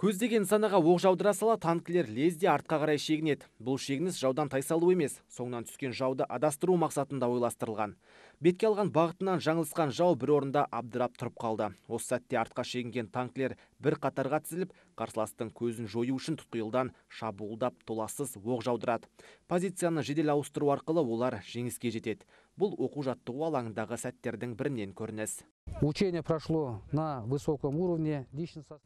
көздеген санаға оқ жаудыра сала танкілер лезде артқа қарай шегінеді бұл шегініс жаудан тайсалу емес соңнан түскен жауды адастыру мақсатында ойластырылған бетке алған бағытынан жаңылысқан жау бір орында абдырап тұрып қалды осы сәтте артқа шегінген танкілер бір қатарға тізіліп қарсыластың көзін жою үшін тұтқиылдан шабуылдап толассыз оқ жаудырады позицияны жедел ауыстыру арқылы олар жеңіске жетеді бұл оқу жаттығу алаңындағы сәттердің бірінен көрініс учение прошло на высоком уровне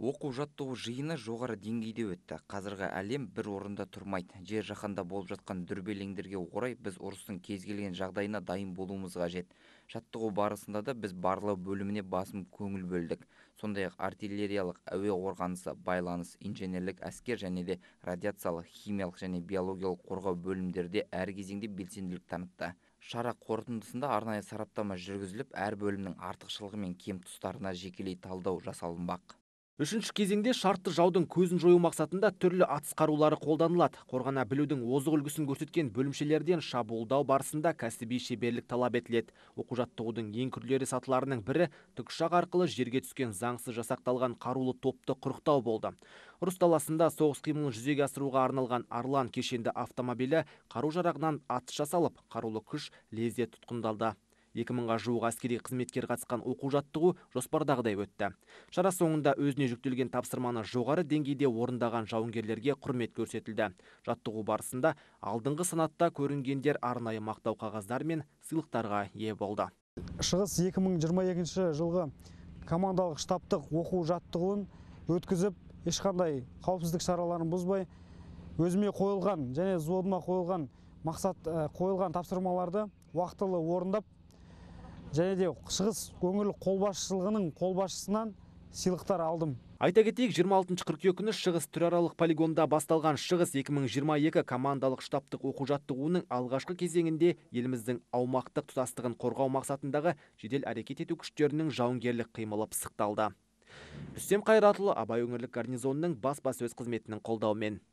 оқу жаттығу жиыны жоғары деңгейде өтті қазіргі әлем бір орында тұрмайды жер жаһанда болып жатқан дүрбелеңдерге орай біз орыстың кезгелген жағдайына дайын болуымызға жет. жаттығу барысында да біз барлы бөліміне басым көңіл бөлдік сондай ақ артиллериялық әуе орғанысы, байланыс инженерлік әскер және де радиациялық химиялық және биологиялық қорғау бөлімдерде әр кезеңде белсенділік танытты шара қорытындысында арнайы сараптама жүргізіліп әр бөлімнің артықшылығы мен кем тұстарына жекелей талдау жасалынбақ үшінші кезеңде шартты жаудың көзін жою мақсатында түрлі атыс қарулары қолданылады қорғана білудің озық үлгісін көрсеткен бөлімшелерден шабуылдау барысында кәсіби шеберлік талап етіледі оқу жаттығудың ең күрделі сатыларының бірі тікұшақ арқылы жерге түскен заңсыз жасақталған қарулы топты құрықтау болды ұрыс даласында соғыс қимылын жүзеге асыруға арналған арлан кешенді автомобилі қару жарағынан атыс жасалып қарулы күш лезде тұтқындалды екі мыңға жуық әскери қызметкер қатысқан оқу жаттығу жоспардағыдай өтті шара соңында өзіне жүктелген тапсырманы жоғары деңгейде орындаған жауынгерлерге құрмет көрсетілді жаттығу барысында алдыңғы санатта көрінгендер арнайы мақтау қағаздар мен сыйлықтарға ие болды шығыс 2022 жылғы командалық штабтық оқу жаттығуын өткізіп ешқандай қауіпсіздік шараларын бұзбай өзіме қойылған және взводыма қойылған мақсат қойылған тапсырмаларды уақытылы орындап және де шығыс өңірлік қолбасшылығының қолбасшысынан сыйлықтар алдым айта кетейік 26 қыркүйек күні шығыс түраралық полигонда басталған шығыс 2022 командалық штабтық оқу жаттығуының алғашқы кезеңінде еліміздің аумақтық тұтастығын қорғау мақсатындағы жедел әрекет ету күштерінің жауынгерлік қимылы пысықталды рүстем қайратұлы абай өңірлік гарнизонының баспасөз қызметінің қолдауымен